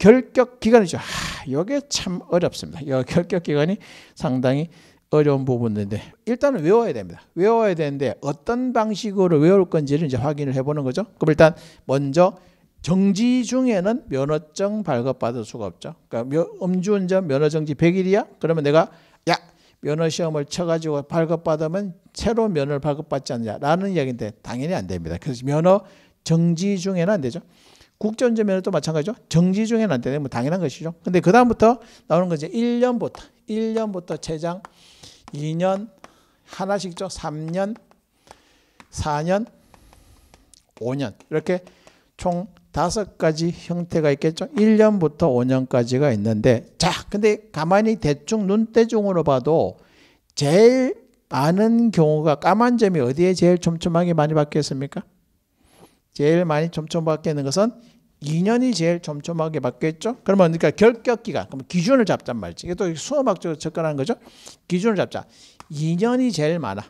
결격 기간이죠. 아, 이게 참 어렵습니다. 이 결격 기간이 상당히 어려운 부분인데 일단은 외워야 됩니다. 외워야 되는데 어떤 방식으로 외울 건지를 이제 확인을 해보는 거죠. 그럼 일단 먼저 정지 중에는 면허증 발급받을 수가 없죠. 그러니까 음주운전 면허정지 100일이야? 그러면 내가 야 면허시험을 쳐가지고 발급받으면 새로 면허를 발급받지 않느냐라는 이야기인데 당연히 안 됩니다. 그래서 면허 정지 중에는 안 되죠. 국제운전면허도 마찬가지죠. 정지 중에는 안 되는 뭐 당연한 것이죠. 근데 그 다음부터 나오는 거이 1년부터 1년부터 최장 2년 하나씩죠. 3년, 4년, 5년 이렇게 총 다섯 가지 형태가 있겠죠. 1년부터 5년까지가 있는데 자, 근데 가만히 대충 눈대중으로 봐도 제일 많은 경우가 까만 점이 어디에 제일 촘촘하게 많이 박혀 있습니까? 제일 많이 촘촘 박혀 있는 것은 2년이 제일 촘촘하게 맞겠죠? 그러면 그러니까 결격기간, 그럼 기준을 잡단 말지 이게 또 수험학적으로 접근하 거죠? 기준을 잡자. 2년이 제일 많아.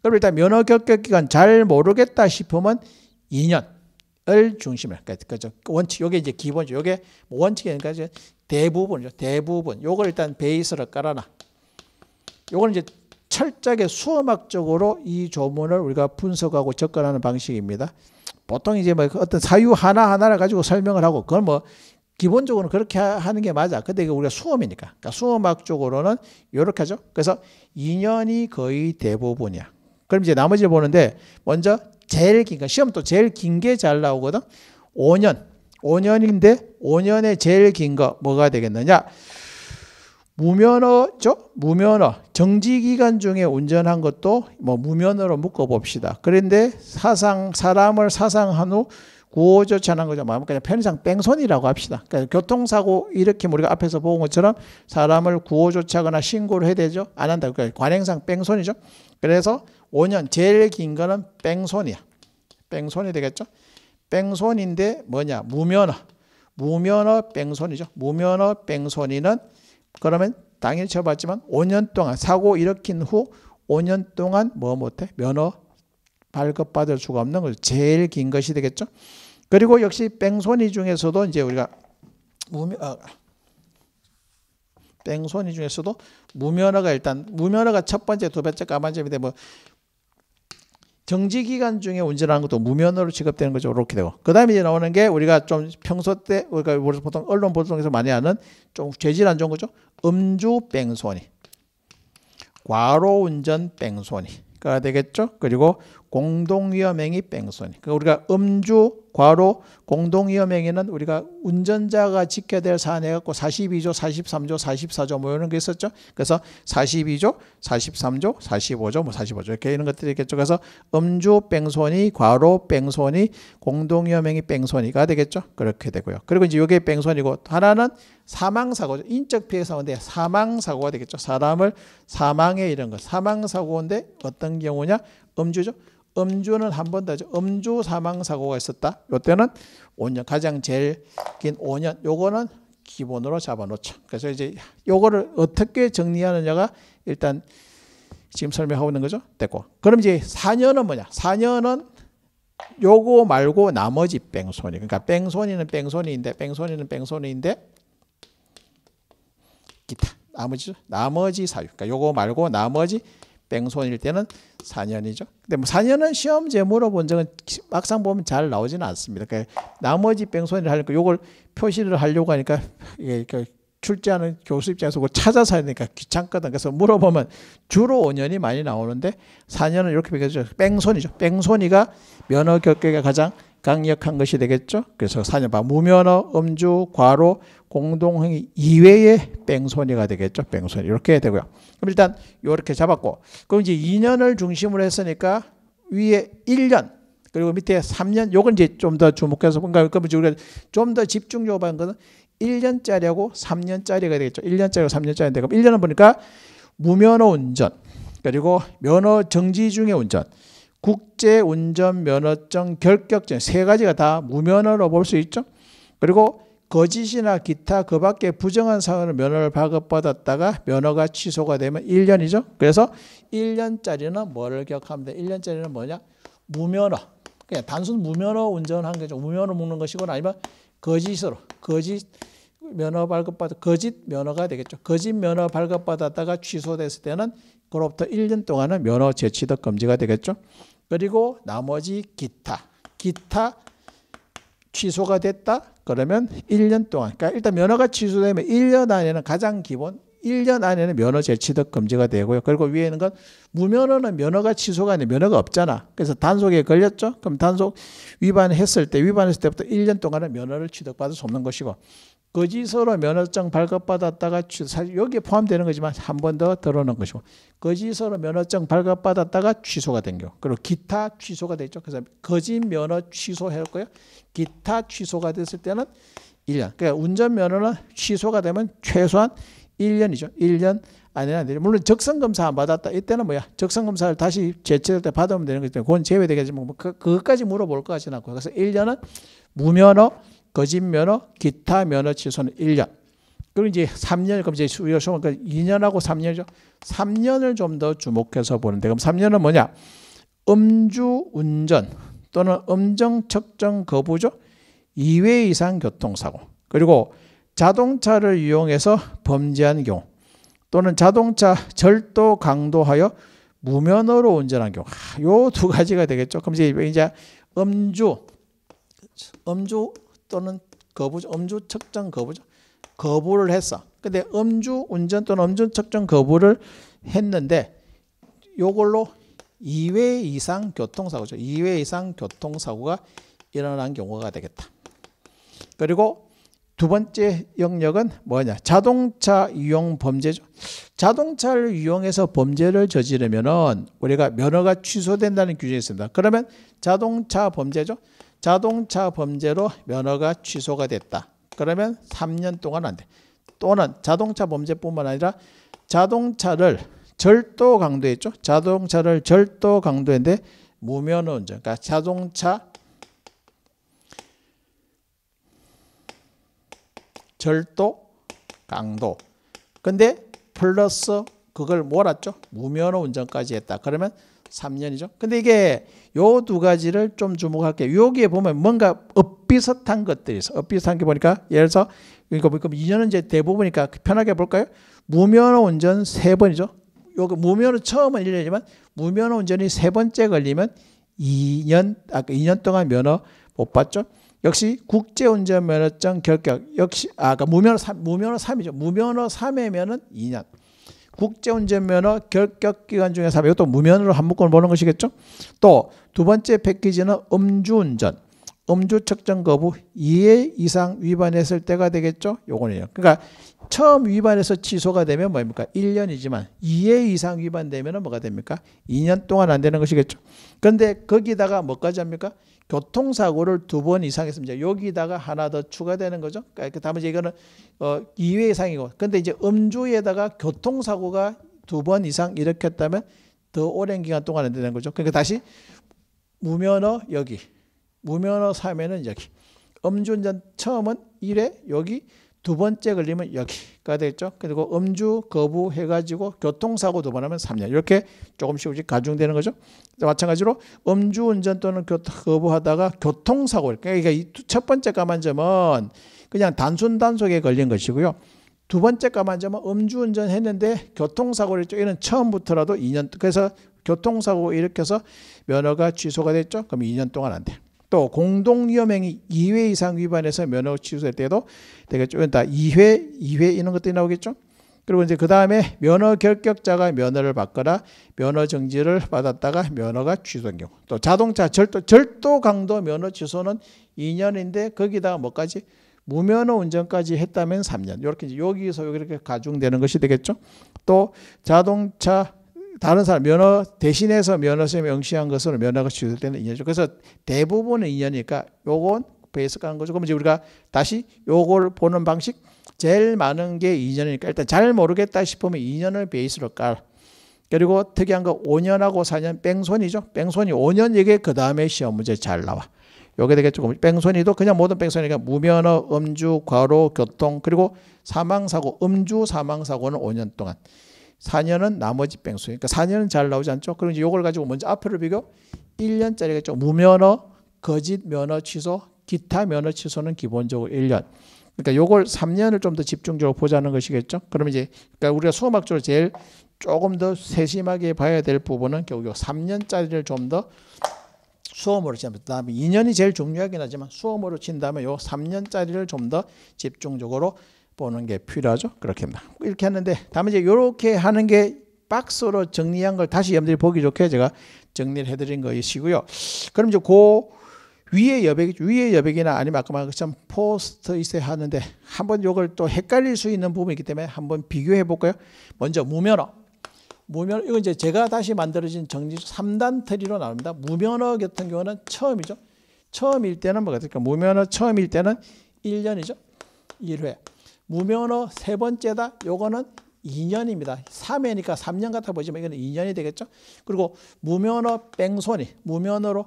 그럼 일단 면허 결격기간 잘 모르겠다 싶으면 2년을 중심으 그죠? 그러니까 원칙, 요게 이제 기본이죠. 요게 뭐 원칙이니까 그러 대부분이죠. 대부분. 요걸 일단 베이스로 깔아놔. 요거는 이제 철저하게 수험학적으로 이 조문을 우리가 분석하고 접근하는 방식입니다. 보통 이제 뭐 어떤 사유 하나하나를 가지고 설명을 하고 그걸뭐기본적으로 그렇게 하는 게 맞아. 근데 이게 우리가 수험이니까. 그러니까 수험학 쪽으로는 요렇게 하죠. 그래서 인연이 거의 대부분이야. 그럼 이제 나머지를 보는데 먼저 제일 긴 거, 시험도 제일 긴 게 잘 나오거든. 5년. 5년인데 5년에 제일 긴 거 뭐가 되겠느냐? 무면허죠? 무면허. 정지기간 중에 운전한 것도 뭐 무면허로 묶어봅시다. 그런데 사상, 사람을 사상한 후 구호조차는 거죠. 뭐 그냥 편의상 뺑소니라고 합시다. 그러니까 교통사고 이렇게 우리가 앞에서 본 것처럼 사람을 구호조차거나 신고를 해야 되죠. 안 한다. 그러니까 관행상 뺑소니죠. 그래서 5년 제일 긴 거는 뺑소니야. 뺑소니 되겠죠? 뺑소니인데 뭐냐? 무면허. 무면허 뺑소니죠. 무면허 뺑소니는 그러면 당연히 처벌받지만 5년 동안 사고 일으킨 후 5년 동안 뭐 못해? 면허 발급받을 수가 없는 거죠. 제일 긴 것이 되겠죠. 그리고 역시 뺑소니 중에서도 이제 우리가 무면 어, 뺑소니 중에서도 무면허가 일단 무면허가 첫 번째 두 번째 까만점인데 뭐 정지 기간 중에 운전하는 것도 무면허로 취급되는 거죠. 이렇게 되고. 그 다음에 이제 나오는 게 우리가 좀 평소 때, 우리가 보통 언론 보도에서 많이 하는 좀 죄질 안 좋은 거죠. 음주 뺑소니. 과로 운전 뺑소니가 되겠죠. 그리고 공동위험행위 뺑소니. 그러니까 우리가 음주, 과로, 공동위험행위는 우리가 운전자가 지켜야 될사안해 갖고 42조, 43조, 44조 뭐 이런 게 있었죠. 그래서 42조, 43조, 45조, 뭐 45조 이렇게 이런 것들이 있겠죠. 그래서 음주 뺑소니, 과로 뺑소니, 공동위험행위 뺑소니가 되겠죠. 그렇게 되고요. 그리고 이제 이게 뺑소니고 하나는 사망사고죠. 인적 피해 사고인데 사망사고가 되겠죠. 사람을 사망에 이런 거. 사망사고인데 어떤 경우냐? 음주죠. 음주는 한 번 더죠. 음주 사망 사고가 있었다. 요때는 5년 가장 제일 긴 5년. 요거는 기본으로 잡아놓자. 그래서 이제 요거를 어떻게 정리하느냐가 일단 지금 설명하고 있는 거죠. 됐고. 그럼 이제 4년은 뭐냐? 4년은 요거 말고 나머지 뺑소니. 그러니까 뺑소니는 뺑소니인데 뺑소니는 뺑소니인데 기타 나머지 나머지 사유. 그러니까 요거 말고 나머지 뺑소니일 때는 4년이죠. 근데 뭐 4년은 시험 제목으본 적은 막상 보면 잘 나오지는 않습니다. 그러니까 나머지 뺑소니를 하니까 요걸 표시를 하려고 하니까 이게 그 출제하는 교수 입장에서 그걸 찾아서 하니까 귀찮거든. 그래서 물어보면 주로 5년이 많이 나오는데 4년은 이렇게 비교해서 뺑소니죠. 뺑소니가 면허 격에 가장 강력한 것이 되겠죠. 그래서 4년 반 무면허, 음주, 과로, 공동행위 이외의 뺑소니가 되겠죠. 뺑소니 이렇게 되고요. 그럼 일단 이렇게 잡았고 그럼 이제 2년을 중심으로 했으니까 위에 1년 그리고 밑에 3년 요건 이제 좀 더 주목해서 뭔가 그러면 우리가 좀 더 집중적으로 봐는 것은 1년짜리하고 3년짜리가 되겠죠. 1년짜리하고 3년짜리인데 그럼 1년은 보니까 무면허 운전 그리고 면허 정지 중의 운전 국제 운전 면허증 결격증 세 가지가 다 무면허로 볼 수 있죠. 그리고 거짓이나 기타 그 밖에 부정한 사안으로 면허를 발급받았다가 면허가 취소가 되면 1년이죠. 그래서 1년짜리는 뭐를 기억하면 돼? 1년짜리는 뭐냐? 무면허. 그냥 단순 무면허 운전한 거죠. 무면허 먹는 것이거나 아니면 거짓으로 거짓 면허 발급받아 거짓 면허가 되겠죠. 거짓 면허 발급받았다가 취소됐을 때는 그로부터 1년 동안은 면허 재취득 금지가 되겠죠. 그리고 나머지 기타 기타 취소가 됐다 그러면 1년 동안 그러니까 일단 면허가 취소되면 1년 안에는 가장 기본 1년 안에는 면허 재취득 금지가 되고요. 그리고 위에 있는 건 무면허는 면허가 취소가 아니라 면허가 없잖아. 그래서 단속에 걸렸죠. 그럼 단속 위반했을 때 위반했을 때부터 1년 동안은 면허를 취득받을 수 없는 것이고 거짓으로 면허증 발급받았다가 취소, 사실 여기에 포함되는 거지만 한 번 더 들어오는 것이고 거짓으로 면허증 발급받았다가 취소가 된 경우 그리고 기타 취소가 됐죠. 그래서 거짓 면허 취소했고요. 기타 취소가 됐을 때는 1년. 그러니까 운전 면허는 취소가 되면 최소한 1년이죠. 1년 안에는 되죠. 물론 적성검사 안 받았다. 이때는 뭐야. 적성검사를 다시 제출할 때 받으면 되는 거기 때문에 그건 제외되겠지만 뭐 그, 그것까지 물어볼 것 같지는 않고요. 그래서 1년은 무면허, 거짓면허, 기타 면허 취소는 1년. 그리고 이제 3년, 그럼 이제 수요 소원까 그러니까 2년하고 3년이죠. 3년을 좀 더 주목해서 보는데, 그럼 3년은 뭐냐? 음주 운전 또는 음정 측정 거부죠. 2회 이상 교통사고. 그리고 자동차를 이용해서 범죄한 경우 또는 자동차 절도 강도하여 무면허로 운전한 경우 요 두 가지가 되겠죠. 그럼 이제 음주 음주 또는 거부죠. 음주 측정 거부죠. 거부를 했어. 근데 음주 운전 또는 음주 측정 거부를 했는데 요걸로 2회 이상 교통사고죠. 2회 이상 교통사고가 일어난 경우가 되겠다. 그리고 두 번째 영역은 뭐냐? 자동차 이용 범죄죠. 자동차를 이용해서 범죄를 저지르면은 우리가 면허가 취소된다는 규정이 있습니다. 그러면 자동차 범죄죠. 자동차 범죄로 면허가 취소가 됐다. 그러면 3년 동안 안 돼. 또는 자동차 범죄뿐만 아니라 자동차를 절도 강도했죠. 자동차를 절도 강도했는데 무면허 운전. 그러니까 자동차 절도, 강도. 근데 플러스 그걸 몰았죠. 무면허 운전까지 했다. 그러면 3년이죠. 근데 이게 요 두 가지를 좀 주목할게요. 여기에 보면 뭔가 엇비슷한 것들이 있어. 엇비슷한 게 보니까 예를 들어서 이거 그니까 2년은 뭐 이제 대부분이니까 편하게 볼까요? 무면허 운전 3번이죠. 요거 무면허 처음은 1년이지만 무면허 운전이 세 번째 걸리면 2년 아까 2년 그 동안 면허 못 받죠. 역시 국제운전 면허증 결격 역시 아까 그러니까 무면허 3, 무면허 3이죠. 무면허 3회면은 2년. 국제운전 면허 결격 기간 중에 3회 이것도 무면허로 한 묶음을 보는 것이겠죠. 또 두 번째 패키지는 음주운전. 음주 측정 거부 2회 이상 위반했을 때가 되겠죠. 요거는요. 그러니까 처음 위반해서 취소가 되면 뭡니까? 1년이지만 2회 이상 위반되면 뭐가 됩니까? 2년 동안 안 되는 것이겠죠. 근데 거기다가 뭐까지 합니까? 교통사고를 두 번 이상 했습니다. 여기다가 하나 더 추가되는 거죠. 그러니까 그 다만 이 이거는 어, 2회 이상이고 근데 이제 음주에다가 교통사고가 두 번 이상 일으켰다면 더 오랜 기간 동안 안 되는 거죠. 그러니까 다시 무면허 여기 무면허 3회는 여기 음주운전 처음은 1회 여기 두 번째 걸리면 여기가 되겠죠. 그리고 음주 거부해가지고 교통사고 두 번 하면 3년. 이렇게 조금씩 조금씩 가중되는 거죠. 마찬가지로 음주운전 또는 거부하다가 교통사고. 그러니까 이첫 번째 까만 점은 그냥 단순 단속에 걸린 것이고요. 두 번째 까만 점은 음주운전 했는데 교통사고를 했죠. 이는 처음부터라도 2년. 그래서 교통사고 일으켜서 면허가 취소가 됐죠. 그럼 2년 동안 안 돼. 또 공동위험행위 2회 이상 위반해서 면허 취소될 때도 되게 좀이 2회, 2회 이런 것들이 나오겠죠. 그리고 이제 그 다음에 면허 결격자가 면허를 받거나 면허 정지를 받았다가 면허가 취소된 경우 또 자동차 절도 절도 강도 면허 취소는 2년인데 거기다가 뭐까지 무면허 운전까지 했다면 3년 이렇게 여기서 이렇게 가중되는 것이 되겠죠. 또 자동차 다른 사람 면허 대신해서 면허 시험에 응시한 것으로 면허가 취소될 때는 2년이죠. 그래서 대부분은 2년이니까 요건 베이스 까는 거죠. 그럼 이제 우리가 다시 요걸 보는 방식 제일 많은 게 2년이니까 일단 잘 모르겠다 싶으면 2년을 베이스로 깔. 그리고 특이한 거 5년하고 4년 뺑소니죠. 뺑소니 5년 이게 그 다음에 시험 문제 잘 나와. 요게 되겠죠. 뺑소니도 그냥 모든 뺑소니가 무면허, 음주, 과로, 교통, 그리고 사망사고, 음주 사망사고는 5년 동안. 4년은 나머지 뺑소. 그러니까 4년은 잘 나오지 않죠. 그럼 이제 요걸 가지고 먼저 앞으로 비교 1년짜리가 좀 무면허, 거짓 면허 취소, 기타 면허 취소는 기본적으로 1년. 그러니까 요걸 3년을 좀 더 집중적으로 보자는 것이겠죠. 그러면 이제 그러니까 우리가 수험학적으로 제일 조금 더 세심하게 봐야 될 부분은 결국 3년짜리를 좀 더 수험으로 친다. 그다음에 2년이 제일 중요하긴 하지만 수험으로 친다면 요 3년짜리를 좀 더 집중적으로 보는 게 필요하죠. 그렇게 합니다. 이렇게 하는데 다음에 이제 이렇게 하는 게 박스로 정리한 걸 다시 여러분들이 보기 좋게 제가 정리를 해드린 것이고요. 그럼 이제 그 위에 여백, 위에 여백이나 아니면 아까 말한 것처럼 포스트잇에 하는데 한번 이걸 또 헷갈릴 수 있는 부분이 있기 때문에 한번 비교해 볼까요? 먼저 무면허. 무면허, 이건 이제 제가 다시 만들어진 정리 3단 트리로 나옵니다. 무면허 같은 경우는 처음이죠. 처음일 때는 뭐가 될까? 무면허 처음일 때는 1년이죠. 1회. 무면허 세 번째다. 요거는 2년입니다. 3회니까 3년 같아 보지만 이거 2년이 되겠죠. 그리고 무면허 뺑소니, 무면허로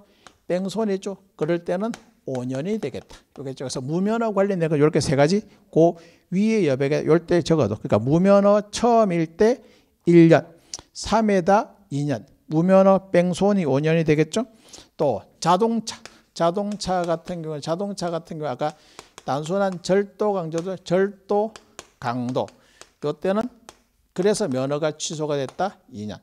뺑소니죠. 그럴 때는 5년이 되겠다. 요겠죠. 그래서 무면허 관련 내용 이렇게 세 가지 그 위에 여백에 열때 적어도 그러니까 무면허 처음일 때 1년, 3회다 2년, 무면허 뺑소니 5년이 되겠죠. 또 자동차, 자동차 같은 경우는 자동차 같은 경우 아까 단순한 절도 강조죠 절도 강도. 그때는 그래서 면허가 취소가 됐다. 2년.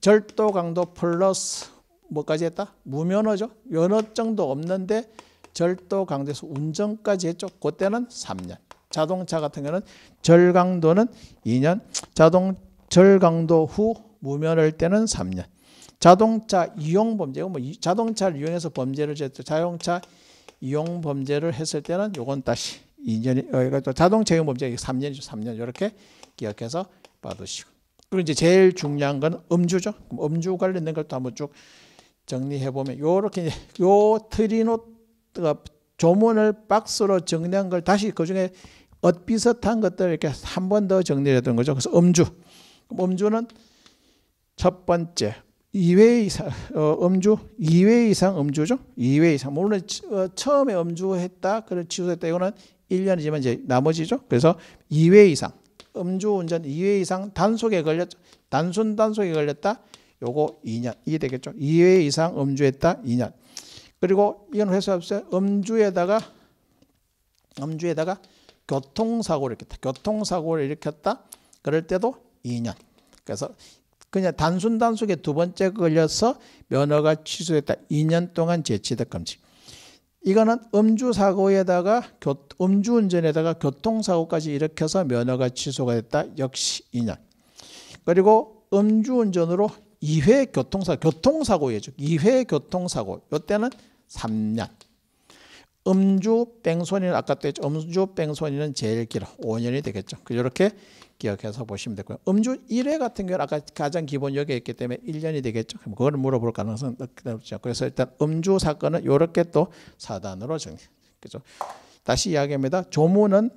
절도 강도 플러스 뭐까지 했다? 무면허죠. 면허증도 없는데 절도 강도에서 운전까지 했죠. 그때는 3년. 자동차 같은 경우는 절강도는 2년. 자동 절강도 후 무면허일 때는 3년. 자동차 이용 범죄, 가뭐 자동차를 이용해서 범죄를 저지했 자동차 이용 범죄를 했을 때는 요건 다시 2년, 어, 이기 자동 채용 범죄 3년이죠. 3년. 이렇게 기억해서 받으시고. 그리고 이제 제일 중요한 건 음주죠. 음주 관련된 걸 또 한번 쭉 정리해 보면 요렇게 요 트리노트가 어, 조문을 박스로 정리한 걸 다시 그 중에 엇비슷한 것들 이렇게 한 번 더 정리를 했던 거죠. 그래서 음주. 음주는 첫 번째 2회 이상 어, 음주 2회 이상 음주죠. 2회 이상 물론 뭐 어, 처음에 음주했다 그걸 취소했다 이거는 1년이지만 이제 나머지죠. 그래서 2회 이상 음주운전 2회 이상 단속에 걸렸죠. 단순 단속에 걸렸다. 요거 2년 이게 되겠죠. 2회 이상 음주했다 2년. 그리고 이건 회수 없어요. 음주에다가 음주에다가 교통사고를 일으켰다. 교통사고를 일으켰다. 그럴 때도 2년. 그래서 그냥 단순 단속에 두 번째 걸려서 면허가 취소됐다. 2년 동안 재취득 금지. 이거는 음주 사고에다가 음주 운전에다가 교통 사고까지 일으켜서 면허가 취소가 됐다. 역시 2년. 그리고 음주 운전으로 2회 교통사고 교통사고예죠. 2회 교통사고. 요때는 3년. 음주 뺑소니는 아까 도 했죠. 음주 뺑소니는 제일 길어. 5년이 되겠죠. 이렇게 기억해서 보시면 되고요. 음주 1회 같은 경우는 아까 가장 기본 여기에 있기 때문에 1년이 되겠죠. 그럼 그걸 물어볼 가능성은 없지고 그래서 일단 음주 사건은 이렇게 또 4단으로 정리. 그죠? 다시 이야기합니다. 조문은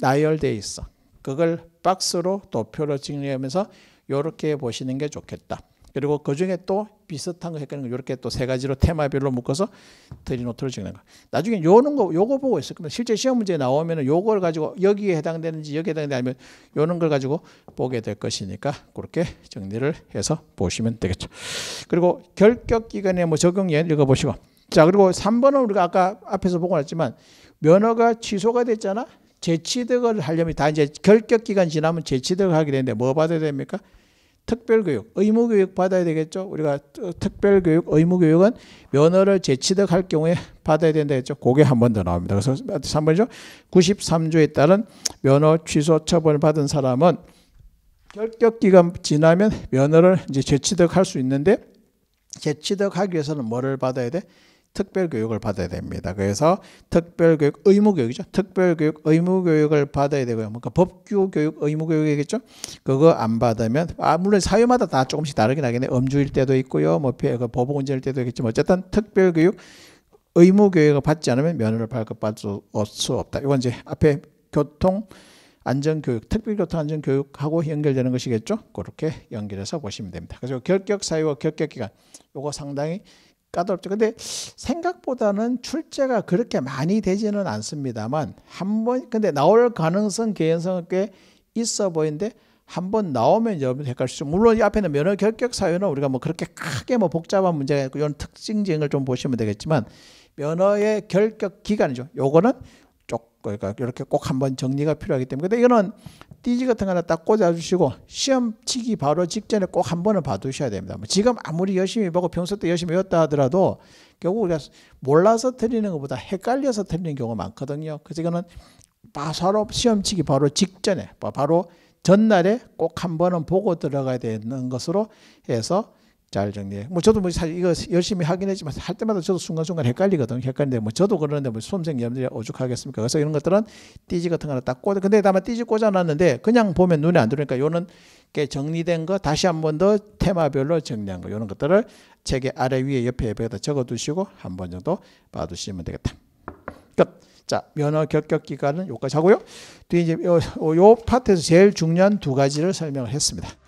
나열돼 있어. 그걸 박스로 도표로 정리하면서 이렇게 보시는 게 좋겠다. 그리고 그 중에 또 비슷한 거했갈리는거 이렇게 또 세 가지로 테마별로 묶어서 드리노트를 적는 거. 나중에 요는 거 요거 보고 있을 겁니다. 실제 시험 문제 나오면은 요걸 가지고 여기에 해당되는지 여기에 해당되는지 아니면 요런 걸 가지고 보게 될 것이니까 그렇게 정리를 해서 보시면 되겠죠. 그리고 결격 기간에 뭐 적용 예를 읽어 보시고 자, 그리고 3번은 우리가 아까 앞에서 보고 났지만 면허가 취소가 됐잖아. 재취득을 하려면 다 이제 결격 기간 지나면 재취득을 하게 되는데 뭐 받아야 됩니까? 특별교육, 의무교육 받아야 되겠죠. 우리가 특별교육, 의무교육은 면허를 재취득할 경우에 받아야 된다 했죠. 그게 한 번 더 나옵니다. 그래서 3번이죠. 93조에 따른 면허 취소 처분을 받은 사람은 결격기간 지나면 면허를 이제 재취득할 수 있는데 재취득하기 위해서는 뭐를 받아야 돼? 특별교육을 받아야 됩니다. 그래서 특별교육, 의무교육이죠. 특별교육, 의무교육을 받아야 되고요. 뭐 그러니까 법규교육, 의무교육이겠죠. 그거 안 받으면 아 물론 사회마다다 조금씩 다르긴 하겠네. 음주일 때도 있고요. 뭐 그 보복운전일 때도 있겠지만 어쨌든 특별교육, 의무교육을 받지 않으면 면허를 발급받을 수 없다. 이건 이제 앞에 교통 안전교육, 특별교통안전교육하고 연결되는 것이겠죠. 그렇게 연결해서 보시면 됩니다. 그래서 결격사유와 결격기간, 요거 상당히 까다롭죠. 근데 생각보다는 출제가 그렇게 많이 되지는 않습니다만 한번 근데 나올 가능성 개연성은 꽤 있어 보이는데 한번 나오면 여러분 헷갈리죠. 물론 이 앞에는 면허 결격 사유는 우리가 뭐 그렇게 크게 뭐 복잡한 문제가 있고 이런 특징적인 걸 좀 보시면 되겠지만 면허의 결격 기간이죠. 요거는 그러니까 이렇게 꼭 한번 정리가 필요하기 때문에. 근데 이거는 띠지 같은 거 하나 딱 꽂아주시고 시험 치기 바로 직전에 꼭 한 번은 봐두셔야 됩니다. 뭐 지금 아무리 열심히 보고 평소 때 열심히 외웠다 하더라도 결국 우리가 몰라서 틀리는 것보다 헷갈려서 틀리는 경우가 많거든요. 그래서 이거는 바로 시험 치기 바로 직전에 바로 전날에 꼭 한 번은 보고 들어가야 되는 것으로 해서 잘 정리해. 뭐 저도 뭐 사실 이거 열심히 하긴 했지만 할 때마다 저도 순간순간 헷갈리거든. 헷갈리는데 뭐 저도 그러는데 뭐 수험생 여러분들이 오죽하겠습니까. 그래서 이런 것들은 띠지 같은 거를 딱 꽂아. 근데 다만 띠지 꽂아놨는데 그냥 보면 눈에 안 들어오니까 요는 게 정리된 거 다시 한 번 더 테마별로 정리한 거 요런 것들을 책의 아래 위에 옆에 옆에다 적어두시고 한 번 정도 봐두시면 되겠다. 끝. 자, 면허 결격 기간은 요까지 하고요. 뒤에 이제 요, 요 파트에서 제일 중요한 두 가지를 설명을 했습니다.